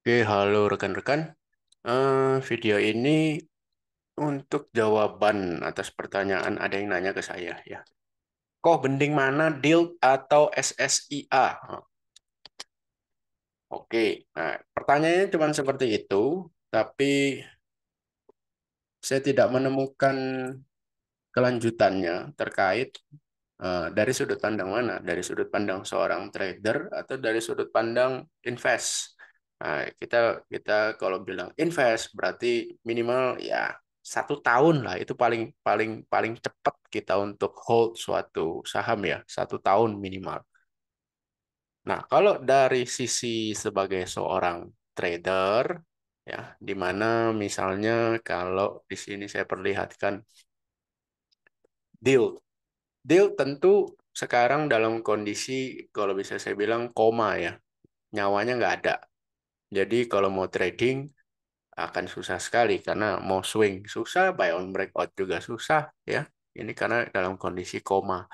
Oke, halo rekan-rekan. Uh, video ini untuk jawaban atas pertanyaan ada yang nanya ke saya ya. Kok bending mana DILT atau SSIA? Oke, nah pertanyaannya cuma seperti itu, tapi saya tidak menemukan kelanjutannya terkait uh, dari sudut pandang mana, dari sudut pandang seorang trader atau dari sudut pandang invest Nah, kita kita kalau bilang invest berarti minimal ya satu tahun lah itu paling paling paling cepat kita untuk hold suatu saham ya satu tahun minimal. Nah kalau dari sisi sebagai seorang trader ya dimana misalnya kalau di sini saya perlihatkan deal deal tentu sekarang dalam kondisi kalau bisa saya bilang koma ya nyawanya nggak ada jadi kalau mau trading akan susah sekali karena mau swing susah, buy on breakout juga susah ya. Ini karena dalam kondisi koma.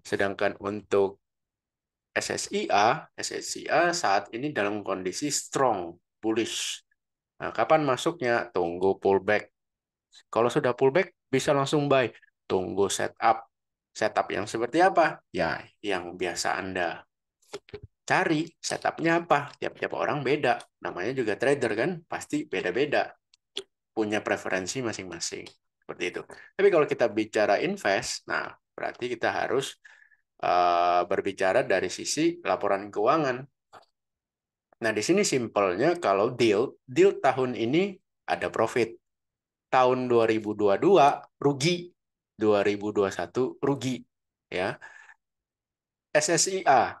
Sedangkan untuk SSIA, SSIA saat ini dalam kondisi strong, bullish. Nah, kapan masuknya? Tunggu pullback. Kalau sudah pullback, bisa langsung buy. Tunggu setup. Setup yang seperti apa? Ya, yang biasa Anda cari setupnya apa. Tiap-tiap orang beda. Namanya juga trader kan, pasti beda-beda. Punya preferensi masing-masing. Seperti itu. Tapi kalau kita bicara invest, nah berarti kita harus uh, berbicara dari sisi laporan keuangan. Nah, di sini simpelnya kalau deal, deal tahun ini ada profit. Tahun 2022 rugi, 2021 rugi, ya. SSIA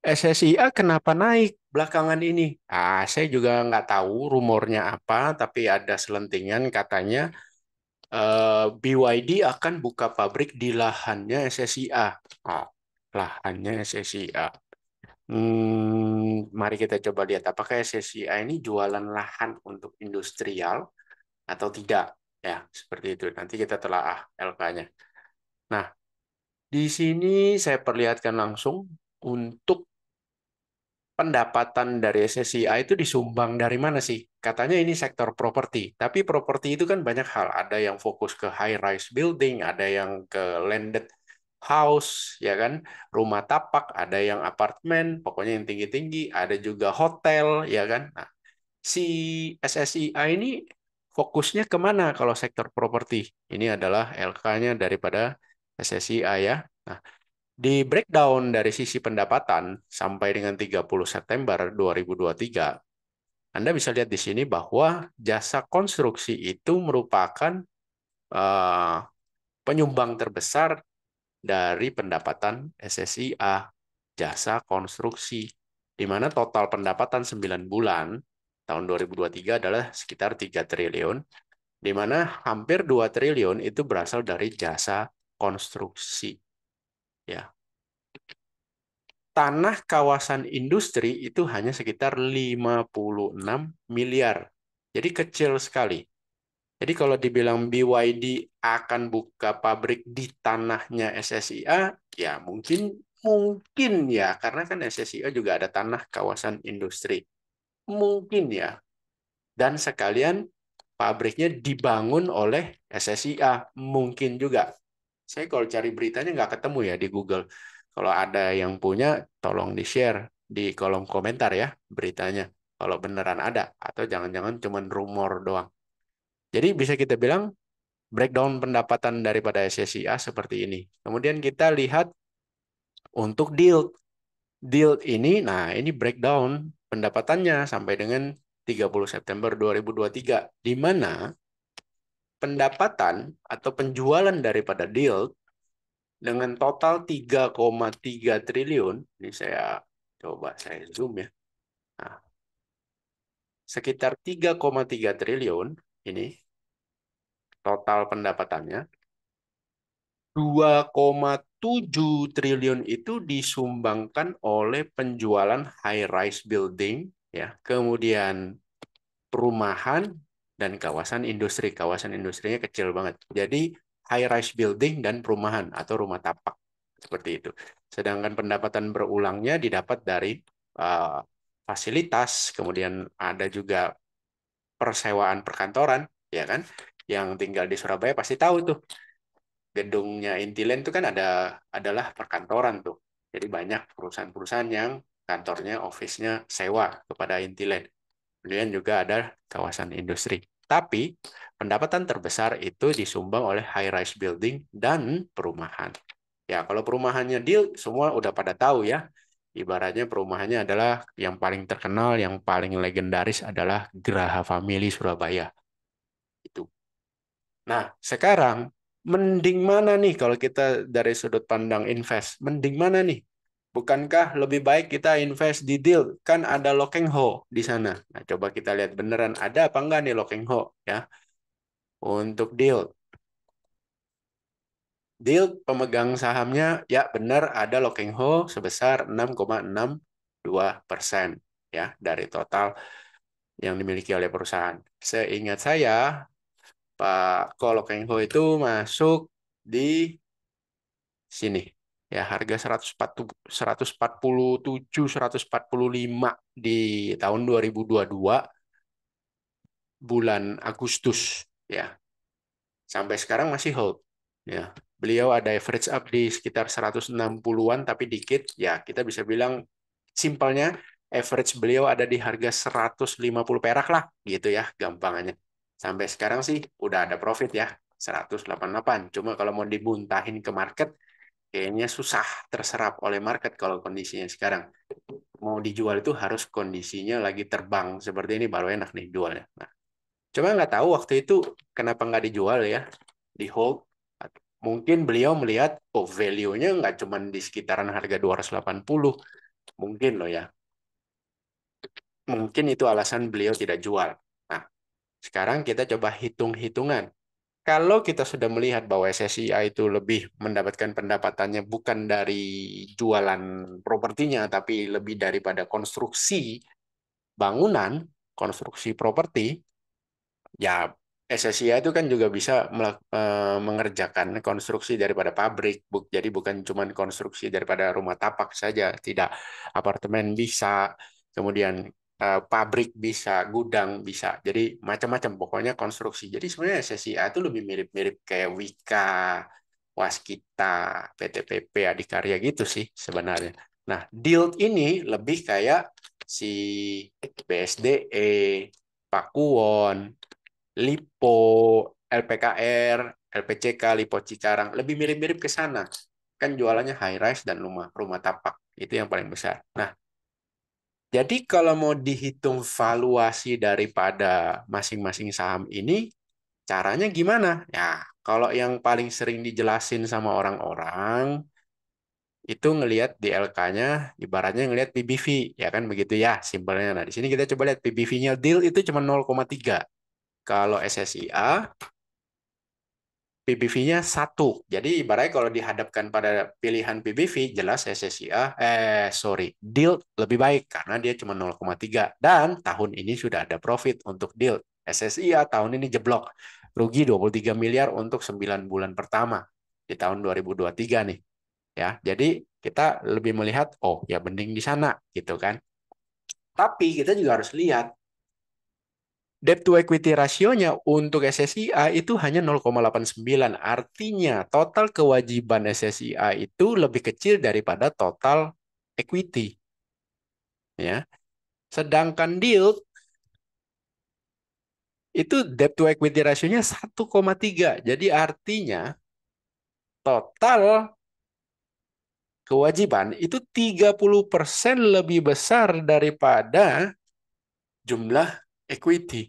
SSIA kenapa naik belakangan ini? Ah, saya juga nggak tahu rumornya apa, tapi ada selentingan katanya eh, BYD akan buka pabrik di lahannya SSIA. Ah, lahannya SSIA. Hmm, mari kita coba lihat apakah SSIA ini jualan lahan untuk industrial atau tidak. Ya, seperti itu. Nanti kita telaah LK-nya. Nah, di sini saya perlihatkan langsung untuk pendapatan dari SSI itu disumbang dari mana sih? Katanya ini sektor properti, tapi properti itu kan banyak hal. Ada yang fokus ke high rise building, ada yang ke landed house, ya kan, rumah tapak, ada yang apartemen, pokoknya yang tinggi-tinggi, ada juga hotel, ya kan. Nah, si SSI ini fokusnya kemana kalau sektor properti? Ini adalah LK-nya daripada SSI ya. Nah, di breakdown dari sisi pendapatan sampai dengan 30 September 2023, Anda bisa lihat di sini bahwa jasa konstruksi itu merupakan eh, penyumbang terbesar dari pendapatan SSIA jasa konstruksi di mana total pendapatan 9 bulan tahun 2023 adalah sekitar 3 triliun di mana hampir 2 triliun itu berasal dari jasa konstruksi ya tanah kawasan industri itu hanya sekitar 56 miliar. Jadi kecil sekali. Jadi kalau dibilang BYD akan buka pabrik di tanahnya SSIA, ya mungkin mungkin ya karena kan SSIA juga ada tanah kawasan industri. Mungkin ya. Dan sekalian pabriknya dibangun oleh SSIA, mungkin juga saya kalau cari beritanya nggak ketemu ya di Google. Kalau ada yang punya, tolong di-share di kolom komentar ya beritanya. Kalau beneran ada, atau jangan-jangan cuma rumor doang. Jadi bisa kita bilang breakdown pendapatan daripada SSIA seperti ini. Kemudian kita lihat untuk deal. Deal ini, nah ini breakdown pendapatannya sampai dengan 30 September 2023. Di mana pendapatan atau penjualan daripada deal dengan total 3,3 triliun. Ini saya coba saya zoom ya. Nah, sekitar 3,3 triliun ini total pendapatannya. 2,7 triliun itu disumbangkan oleh penjualan high rise building ya, kemudian perumahan dan kawasan industri. Kawasan industrinya kecil banget. Jadi high rise building dan perumahan atau rumah tapak seperti itu. Sedangkan pendapatan berulangnya didapat dari uh, fasilitas, kemudian ada juga persewaan perkantoran, ya kan? Yang tinggal di Surabaya pasti tahu tuh. Gedungnya Intiland itu kan ada adalah perkantoran tuh. Jadi banyak perusahaan-perusahaan yang kantornya, office-nya sewa kepada Intiland. Kemudian juga ada kawasan industri. Tapi pendapatan terbesar itu disumbang oleh high rise building dan perumahan. Ya, kalau perumahannya deal semua udah pada tahu ya. Ibaratnya perumahannya adalah yang paling terkenal, yang paling legendaris adalah Graha Family Surabaya. Itu. Nah, sekarang mending mana nih kalau kita dari sudut pandang invest? Mending mana nih? Bukankah lebih baik kita invest di deal? Kan ada locking ho di sana. Nah, coba kita lihat beneran ada apa enggak nih locking ho ya. Untuk deal. Deal pemegang sahamnya ya benar ada locking ho sebesar 6,62 persen ya dari total yang dimiliki oleh perusahaan. Seingat saya Pak ho itu masuk di sini ya harga empat 147 145 di tahun 2022 bulan Agustus ya. Sampai sekarang masih hold ya. Beliau ada average up di sekitar 160-an tapi dikit ya kita bisa bilang simpelnya average beliau ada di harga 150 perak lah gitu ya gampangannya. Sampai sekarang sih udah ada profit ya 188. Cuma kalau mau dibuntahin ke market kayaknya susah terserap oleh market kalau kondisinya sekarang. Mau dijual itu harus kondisinya lagi terbang seperti ini baru enak nih jualnya. Nah, cuma nggak tahu waktu itu kenapa nggak dijual ya, di hold. Mungkin beliau melihat, oh value-nya nggak cuma di sekitaran harga 280, mungkin loh ya. Mungkin itu alasan beliau tidak jual. Nah, sekarang kita coba hitung-hitungan kalau kita sudah melihat bahwa SSI itu lebih mendapatkan pendapatannya bukan dari jualan propertinya, tapi lebih daripada konstruksi bangunan, konstruksi properti, ya SSI itu kan juga bisa eh, mengerjakan konstruksi daripada pabrik, jadi bukan cuma konstruksi daripada rumah tapak saja, tidak apartemen bisa, kemudian Eh, pabrik bisa, gudang bisa. Jadi macam-macam pokoknya konstruksi. Jadi sebenarnya SSI itu lebih mirip-mirip kayak Wika, Waskita, PTPP, Adikarya gitu sih sebenarnya. Nah, deal ini lebih kayak si BSDE, Pakuwon, Lipo, LPKR, LPCK, Lipo Cikarang, lebih mirip-mirip ke sana. Kan jualannya high rise dan rumah rumah tapak. Itu yang paling besar. Nah, jadi kalau mau dihitung valuasi daripada masing-masing saham ini, caranya gimana? Ya, kalau yang paling sering dijelasin sama orang-orang, itu ngelihat di LK-nya, ibaratnya ngelihat PBV, ya kan begitu ya, simpelnya. Nah, di sini kita coba lihat PBV-nya deal itu cuma 0,3. Kalau SSIA PBV-nya satu. Jadi ibaratnya kalau dihadapkan pada pilihan PBV, jelas SSIA, eh sorry, deal lebih baik karena dia cuma 0,3. Dan tahun ini sudah ada profit untuk deal. SSIA tahun ini jeblok. Rugi 23 miliar untuk 9 bulan pertama di tahun 2023 nih. Ya, jadi kita lebih melihat, oh ya mending di sana gitu kan. Tapi kita juga harus lihat debt to equity rasionya untuk SSIA itu hanya 0,89. Artinya total kewajiban SSIA itu lebih kecil daripada total equity. Ya. Sedangkan deal itu debt to equity rasionya 1,3. Jadi artinya total kewajiban itu 30% lebih besar daripada jumlah equity.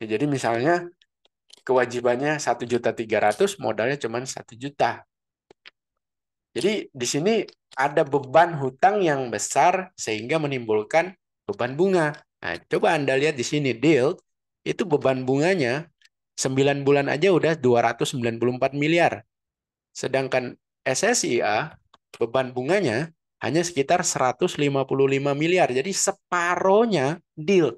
Ya, jadi misalnya kewajibannya satu juta tiga ratus, modalnya cuma satu juta. Jadi di sini ada beban hutang yang besar sehingga menimbulkan beban bunga. Nah, coba Anda lihat di sini deal itu beban bunganya 9 bulan aja udah 294 miliar. Sedangkan SSIA beban bunganya hanya sekitar 155 miliar. Jadi separohnya deal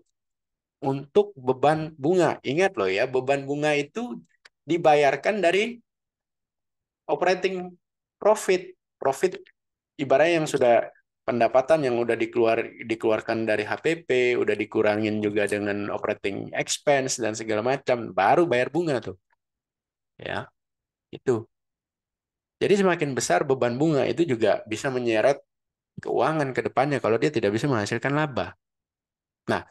untuk beban bunga. Ingat loh ya, beban bunga itu dibayarkan dari operating profit. Profit ibaratnya yang sudah pendapatan yang udah dikeluar dikeluarkan dari HPP, udah dikurangin juga dengan operating expense dan segala macam, baru bayar bunga tuh. Ya. Itu. Jadi semakin besar beban bunga itu juga bisa menyeret keuangan ke depannya kalau dia tidak bisa menghasilkan laba. Nah,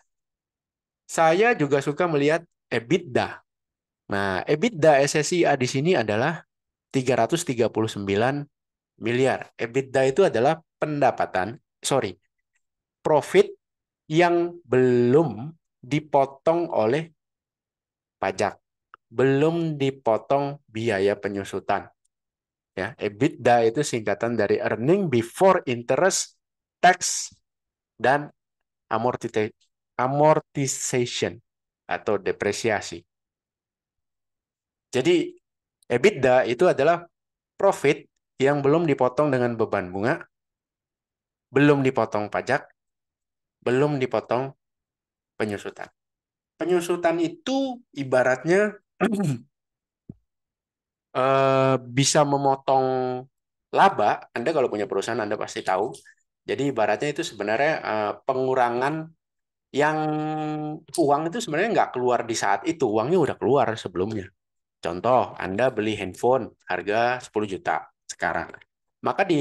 saya juga suka melihat EBITDA. Nah, EBITDA SSIA di sini adalah 339 miliar. EBITDA itu adalah pendapatan, sorry, profit yang belum dipotong oleh pajak, belum dipotong biaya penyusutan. Ya, EBITDA itu singkatan dari earning before interest, tax, dan amortization amortization atau depresiasi. Jadi EBITDA itu adalah profit yang belum dipotong dengan beban bunga, belum dipotong pajak, belum dipotong penyusutan. Penyusutan itu ibaratnya eh, bisa memotong laba. Anda kalau punya perusahaan Anda pasti tahu. Jadi ibaratnya itu sebenarnya eh, pengurangan yang uang itu sebenarnya nggak keluar di saat itu, uangnya udah keluar sebelumnya. Contoh, Anda beli handphone harga 10 juta sekarang. Maka di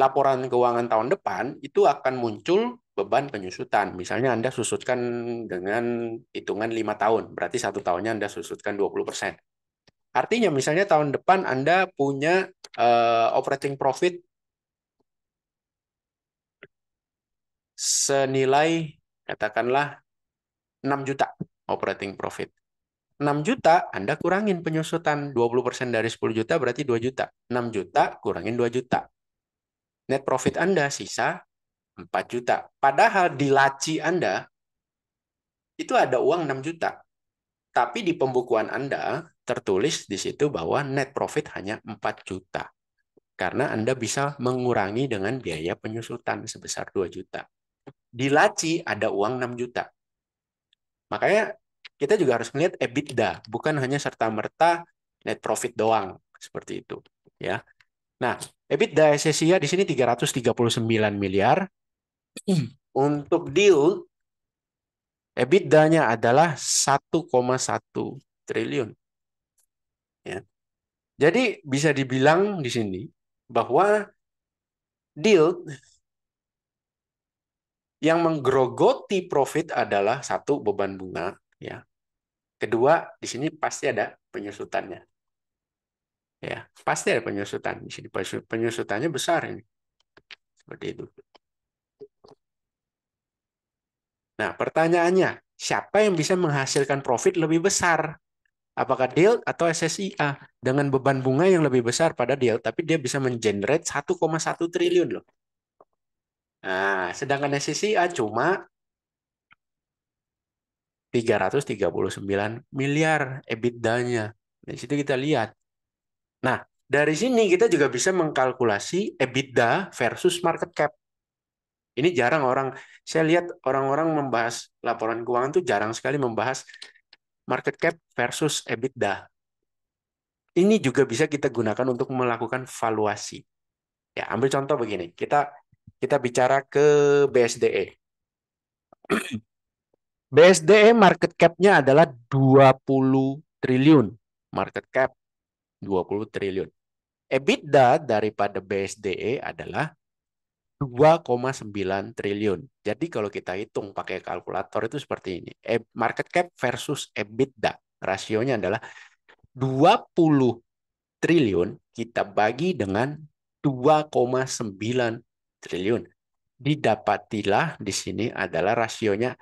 laporan keuangan tahun depan itu akan muncul beban penyusutan. Misalnya Anda susutkan dengan hitungan lima tahun, berarti satu tahunnya Anda susutkan 20%. Artinya misalnya tahun depan Anda punya uh, operating profit senilai katakanlah 6 juta operating profit. 6 juta Anda kurangin penyusutan 20% dari 10 juta berarti 2 juta. 6 juta kurangin 2 juta. Net profit Anda sisa 4 juta. Padahal di laci Anda itu ada uang 6 juta. Tapi di pembukuan Anda tertulis di situ bahwa net profit hanya 4 juta. Karena Anda bisa mengurangi dengan biaya penyusutan sebesar 2 juta. Di Laci ada uang 6 juta. Makanya kita juga harus melihat EBITDA, bukan hanya serta-merta net profit doang seperti itu, ya. Nah, EBITDA SSIA di sini 339 miliar. Untuk deal EBITDA-nya adalah 1,1 triliun. Ya. Jadi bisa dibilang di sini bahwa deal yang menggerogoti profit adalah satu beban bunga, ya. Kedua, di sini pasti ada penyusutannya. Ya, pasti ada penyusutan di sini. Penyusutannya besar ini. Seperti itu. Nah, pertanyaannya, siapa yang bisa menghasilkan profit lebih besar? Apakah deal atau SSIA dengan beban bunga yang lebih besar pada deal, tapi dia bisa mengenerate 1,1 triliun loh. Nah, sedangkan SCCA cuma 339 miliar EBITDA-nya. Di situ kita lihat. Nah, dari sini kita juga bisa mengkalkulasi EBITDA versus market cap. Ini jarang orang, saya lihat orang-orang membahas laporan keuangan itu jarang sekali membahas market cap versus EBITDA. Ini juga bisa kita gunakan untuk melakukan valuasi. Ya, ambil contoh begini. Kita kita bicara ke BSDE. BSDE market cap-nya adalah 20 triliun. Market cap 20 triliun. EBITDA daripada BSDE adalah 2,9 triliun. Jadi kalau kita hitung pakai kalkulator itu seperti ini. E- market cap versus EBITDA. Rasionya adalah 20 triliun kita bagi dengan 2,9 triliun. Didapatilah di sini adalah rasionya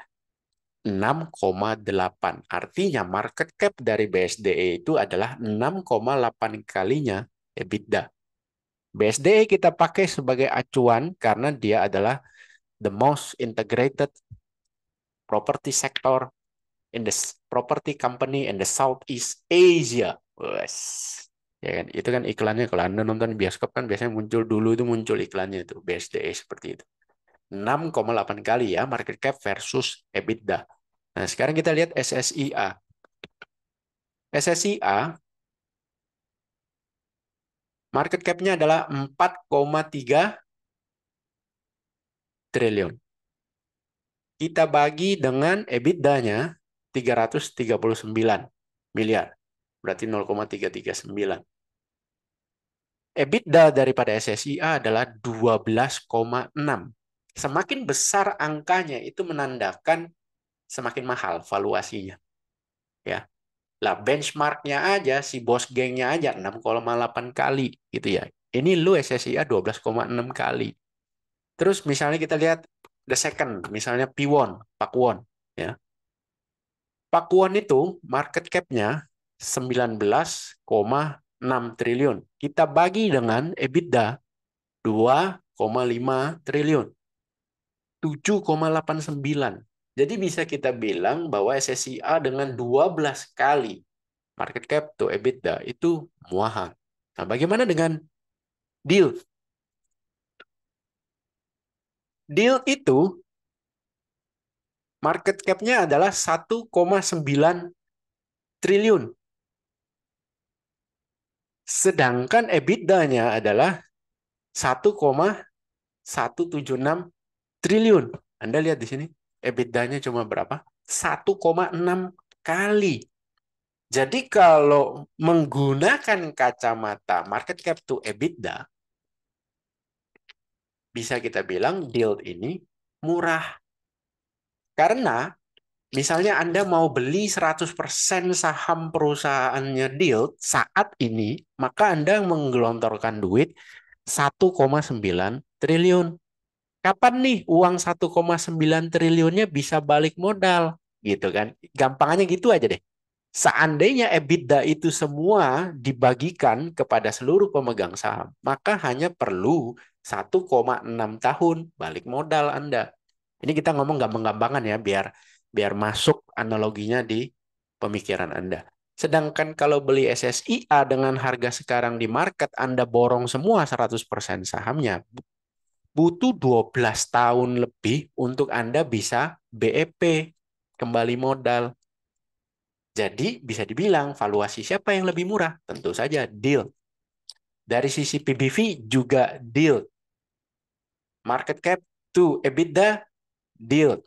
6,8. Artinya market cap dari BSDE itu adalah 6,8 kalinya EBITDA. BSDE kita pakai sebagai acuan karena dia adalah the most integrated property sector in the property company in the Southeast Asia. Yes ya kan itu kan iklannya kalau anda nonton bioskop kan biasanya muncul dulu itu muncul iklannya itu BSD e seperti itu 6,8 kali ya market cap versus EBITDA nah sekarang kita lihat SSIA SSIA market cap-nya adalah 4,3 triliun kita bagi dengan EBITDA-nya 339 miliar Berarti 0,339. EBITDA daripada SSIA adalah 12,6. Semakin besar angkanya itu menandakan semakin mahal valuasinya. Ya. Lah benchmarknya aja si bos gengnya aja 6,8 kali gitu ya. Ini lu SSIA 12,6 kali. Terus misalnya kita lihat the second, misalnya Piwon, Pakwon, ya. Pakwon itu market cap-nya 19,6 triliun. Kita bagi dengan EBITDA 2,5 triliun. 7,89. Jadi bisa kita bilang bahwa SSIA dengan 12 kali market cap to EBITDA itu muahan. Nah, bagaimana dengan deal? Deal itu market cap-nya adalah 1,9 triliun. Sedangkan EBITDA-nya adalah 1,176 triliun. Anda lihat di sini, EBITDA-nya cuma berapa? 1,6 kali. Jadi kalau menggunakan kacamata market cap to EBITDA, bisa kita bilang deal ini murah. Karena Misalnya Anda mau beli 100% saham perusahaannya deal saat ini, maka Anda menggelontorkan duit 1,9 triliun. Kapan nih uang 1,9 triliunnya bisa balik modal? Gitu kan. Gampangannya gitu aja deh. Seandainya EBITDA itu semua dibagikan kepada seluruh pemegang saham, maka hanya perlu 1,6 tahun balik modal Anda. Ini kita ngomong gampang-gampangan ya biar biar masuk analoginya di pemikiran Anda. Sedangkan kalau beli SSIA dengan harga sekarang di market Anda borong semua 100% sahamnya, butuh 12 tahun lebih untuk Anda bisa BEP, kembali modal. Jadi bisa dibilang valuasi siapa yang lebih murah? Tentu saja deal. Dari sisi PBV juga deal. Market cap to EBITDA deal.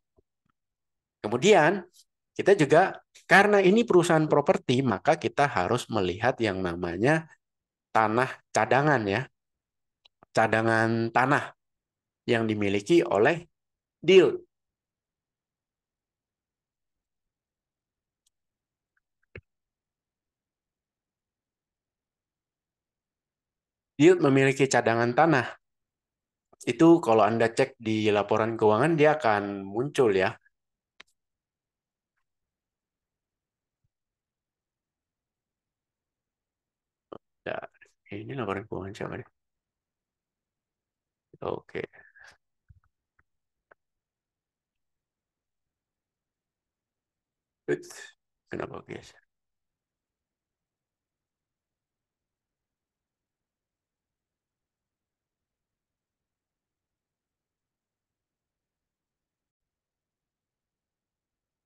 Kemudian kita juga karena ini perusahaan properti, maka kita harus melihat yang namanya tanah cadangan ya. Cadangan tanah yang dimiliki oleh deal. deal memiliki cadangan tanah. Itu kalau Anda cek di laporan keuangan, dia akan muncul ya. Ini laporan keuangan siapa nih. Oke. Okay. Kenapa biasa?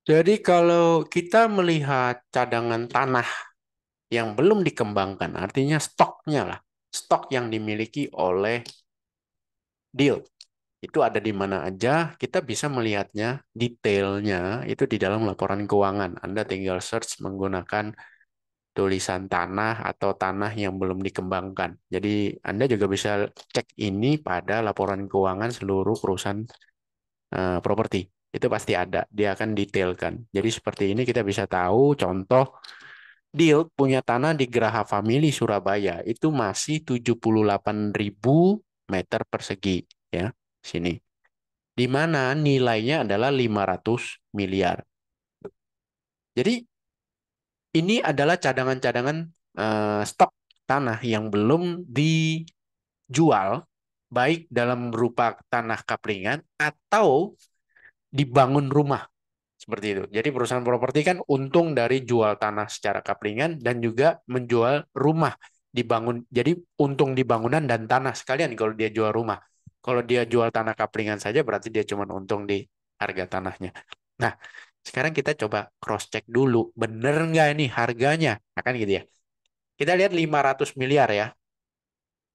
Jadi kalau kita melihat cadangan tanah yang belum dikembangkan, artinya stoknya lah, stok yang dimiliki oleh deal. Itu ada di mana aja, kita bisa melihatnya, detailnya itu di dalam laporan keuangan. Anda tinggal search menggunakan tulisan tanah atau tanah yang belum dikembangkan. Jadi Anda juga bisa cek ini pada laporan keuangan seluruh perusahaan uh, properti. Itu pasti ada, dia akan detailkan. Jadi seperti ini kita bisa tahu contoh Deal punya tanah di Geraha Family Surabaya itu masih 78.000 meter persegi ya sini. Di mana nilainya adalah 500 miliar. Jadi ini adalah cadangan-cadangan uh, stok tanah yang belum dijual baik dalam berupa tanah kaplingan atau dibangun rumah seperti itu. Jadi perusahaan properti kan untung dari jual tanah secara kaplingan dan juga menjual rumah dibangun. Jadi untung di bangunan dan tanah sekalian kalau dia jual rumah. Kalau dia jual tanah kaplingan saja berarti dia cuma untung di harga tanahnya. Nah, sekarang kita coba cross check dulu bener nggak ini harganya. Nah, kan gitu ya. Kita lihat 500 miliar ya.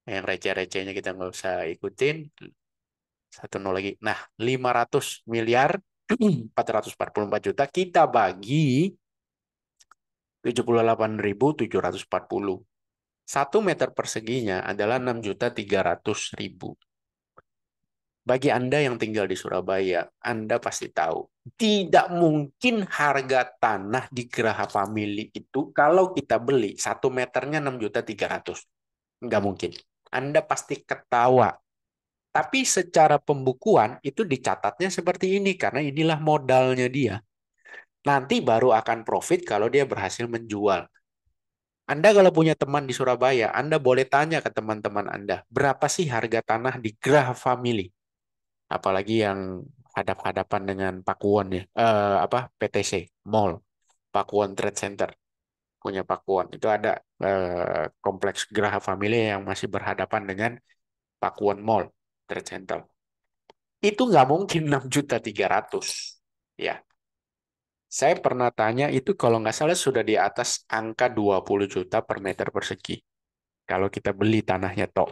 Yang receh-recehnya kita nggak usah ikutin. Satu nol lagi. Nah, 500 miliar 444 juta kita bagi 78.740. 1 meter perseginya adalah 6.300.000. Bagi Anda yang tinggal di Surabaya, Anda pasti tahu. Tidak mungkin harga tanah di Geraha Family itu kalau kita beli 1 meternya 6.300. Nggak mungkin. Anda pasti ketawa tapi secara pembukuan itu dicatatnya seperti ini karena inilah modalnya dia. Nanti baru akan profit kalau dia berhasil menjual. Anda kalau punya teman di Surabaya, Anda boleh tanya ke teman-teman Anda, berapa sih harga tanah di Graha Family? Apalagi yang hadap-hadapan dengan Pakuan ya, eh, apa PTC Mall, Pakuan Trade Center punya Pakuan Itu ada eh, kompleks Graha Family yang masih berhadapan dengan Pakuan Mall. Center. Itu nggak mungkin 6 juta 300. Ya. Saya pernah tanya itu kalau nggak salah sudah di atas angka 20 juta per meter persegi. Kalau kita beli tanahnya tok.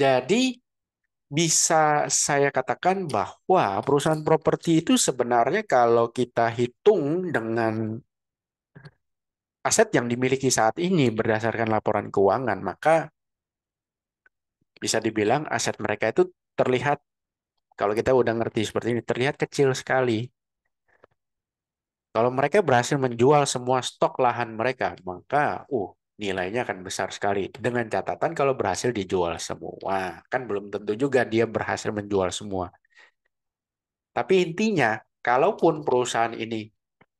Jadi bisa saya katakan bahwa perusahaan properti itu sebenarnya kalau kita hitung dengan aset yang dimiliki saat ini berdasarkan laporan keuangan, maka bisa dibilang aset mereka itu terlihat kalau kita udah ngerti seperti ini terlihat kecil sekali. Kalau mereka berhasil menjual semua stok lahan mereka, maka uh nilainya akan besar sekali. Dengan catatan kalau berhasil dijual semua, kan belum tentu juga dia berhasil menjual semua. Tapi intinya, kalaupun perusahaan ini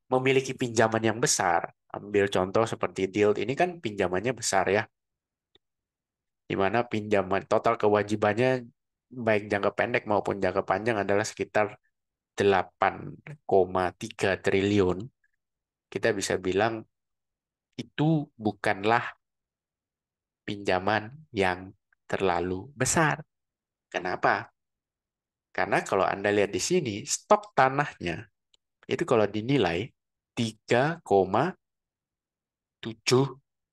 memiliki pinjaman yang besar, ambil contoh seperti deal ini kan pinjamannya besar ya. Di mana pinjaman total kewajibannya baik jangka pendek maupun jangka panjang adalah sekitar 8,3 triliun. Kita bisa bilang itu bukanlah pinjaman yang terlalu besar. Kenapa? Karena kalau Anda lihat di sini, stok tanahnya itu kalau dinilai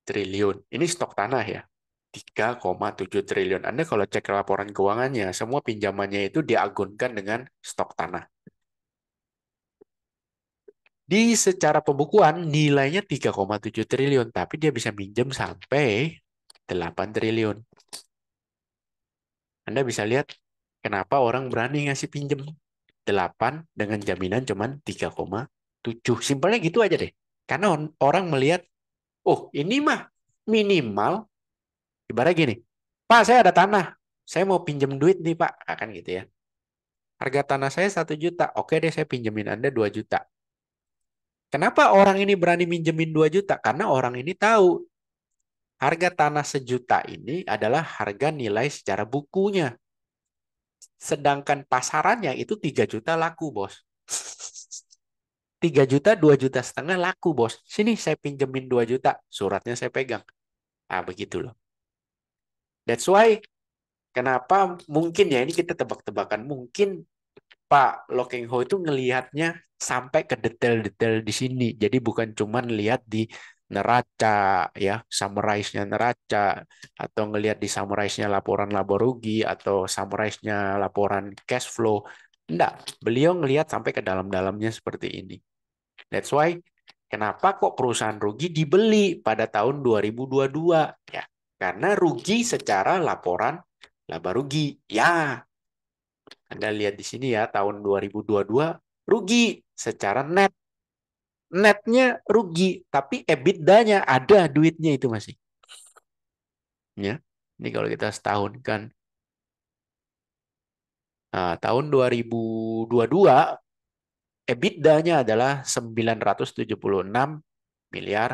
triliun. Ini stok tanah ya. tiga tujuh triliun. Anda kalau cek laporan keuangannya, semua pinjamannya itu diagunkan dengan stok tanah. Di secara pembukuan nilainya 3,7 triliun, tapi dia bisa minjem sampai 8 triliun. Anda bisa lihat kenapa orang berani ngasih pinjem 8 dengan jaminan cuman 3,7. Simpelnya gitu aja deh. Karena orang melihat Oh, ini mah minimal ibarat gini. Pak, saya ada tanah. Saya mau pinjam duit nih, Pak. Akan nah, gitu ya. Harga tanah saya satu juta. Oke deh, saya pinjemin Anda 2 juta. Kenapa orang ini berani minjemin 2 juta? Karena orang ini tahu harga tanah sejuta ini adalah harga nilai secara bukunya. Sedangkan pasarannya itu 3 juta laku, Bos. 3 juta, 2 juta setengah laku bos. Sini saya pinjemin 2 juta, suratnya saya pegang. Ah begitu loh. That's why kenapa mungkin ya ini kita tebak-tebakan mungkin Pak Ho itu ngelihatnya sampai ke detail-detail di sini. Jadi bukan cuma lihat di neraca ya summarize-nya neraca atau ngelihat di summarize-nya laporan laba rugi atau summarize-nya laporan cash flow Enggak, beliau ngelihat sampai ke dalam-dalamnya seperti ini. That's why kenapa kok perusahaan rugi dibeli pada tahun 2022 ya. Karena rugi secara laporan laba rugi. Ya. Anda lihat di sini ya tahun 2022 rugi secara net. Netnya rugi, tapi EBITDA-nya ada duitnya itu masih. Ya. Ini kalau kita setahun kan Nah, tahun 2022 EBITDA-nya adalah 976 miliar,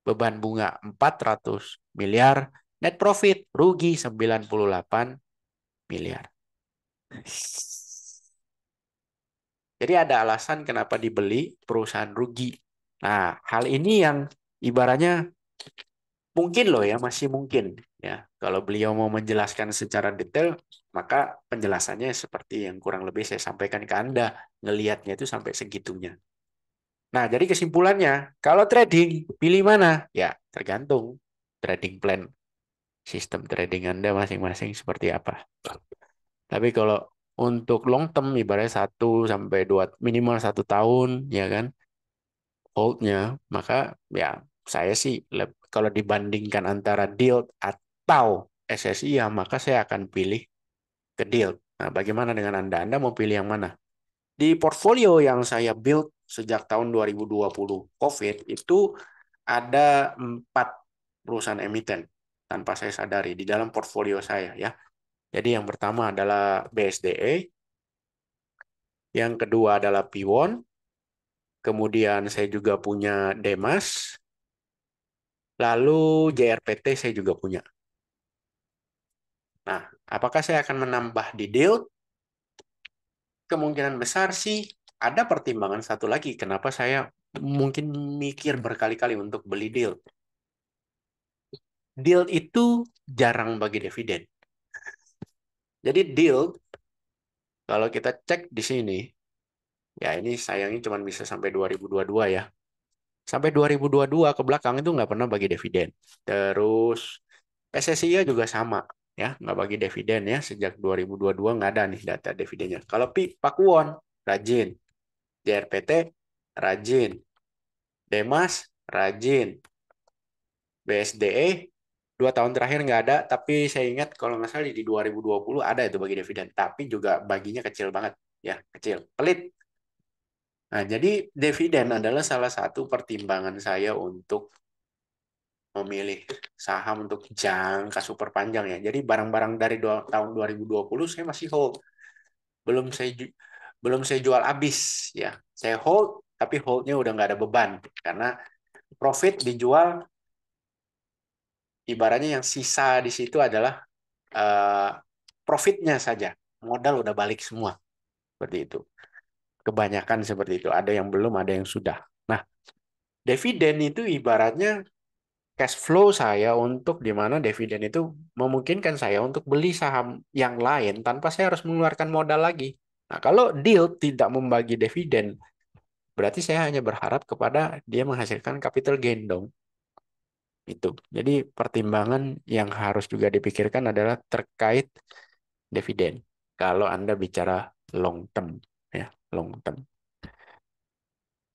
beban bunga 400 miliar, net profit rugi 98 miliar. Jadi ada alasan kenapa dibeli perusahaan rugi. Nah, hal ini yang ibaratnya mungkin loh ya, masih mungkin ya. Kalau beliau mau menjelaskan secara detail, maka penjelasannya seperti yang kurang lebih saya sampaikan ke Anda, ngelihatnya itu sampai segitunya. Nah, jadi kesimpulannya, kalau trading, pilih mana? Ya, tergantung trading plan. Sistem trading Anda masing-masing seperti apa. Tapi kalau untuk long term, ibaratnya 1 sampai 2, minimal satu tahun, ya kan? Holdnya, maka ya saya sih kalau dibandingkan antara deal atau SSI, ya maka saya akan pilih ke deal. Nah, bagaimana dengan Anda? Anda mau pilih yang mana? Di portfolio yang saya build sejak tahun 2020 COVID itu ada empat perusahaan emiten tanpa saya sadari di dalam portfolio saya ya. Jadi yang pertama adalah BSDE, yang kedua adalah Piwon, kemudian saya juga punya Demas, lalu JRPT saya juga punya. Nah, Apakah saya akan menambah di deal? Kemungkinan besar sih ada pertimbangan satu lagi kenapa saya mungkin mikir berkali-kali untuk beli deal? Deal itu jarang bagi dividen. Jadi deal kalau kita cek di sini ya ini sayangnya cuma bisa sampai 2022 ya. Sampai 2022 ke belakang itu nggak pernah bagi dividen. Terus PSSI juga sama ya nggak bagi dividen ya sejak 2022 nggak ada nih data dividennya. Kalau P, won rajin, JRPT rajin, Demas rajin, BSDE dua tahun terakhir nggak ada, tapi saya ingat kalau nggak salah di 2020 ada itu bagi dividen, tapi juga baginya kecil banget ya kecil, pelit. Nah jadi dividen adalah salah satu pertimbangan saya untuk memilih saham untuk jangka super panjang ya. Jadi barang-barang dari dua, tahun 2020 saya masih hold. Belum saya belum saya jual habis ya. Saya hold tapi holdnya udah nggak ada beban karena profit dijual ibaratnya yang sisa di situ adalah uh, profitnya saja. Modal udah balik semua. Seperti itu. Kebanyakan seperti itu. Ada yang belum, ada yang sudah. Nah, dividen itu ibaratnya cash flow saya untuk di mana dividen itu memungkinkan saya untuk beli saham yang lain tanpa saya harus mengeluarkan modal lagi. Nah, kalau deal tidak membagi dividen, berarti saya hanya berharap kepada dia menghasilkan capital gain dong. Itu. Jadi pertimbangan yang harus juga dipikirkan adalah terkait dividen. Kalau Anda bicara long term, ya, long term.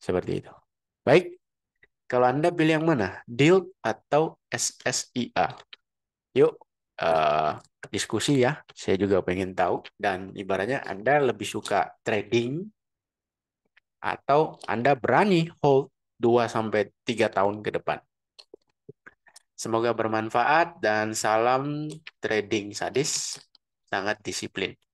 Seperti itu. Baik, kalau Anda pilih yang mana? deal atau SSIA? Yuk, uh, diskusi ya. Saya juga pengen tahu. Dan ibaratnya Anda lebih suka trading atau Anda berani hold 2-3 tahun ke depan. Semoga bermanfaat dan salam trading sadis sangat disiplin.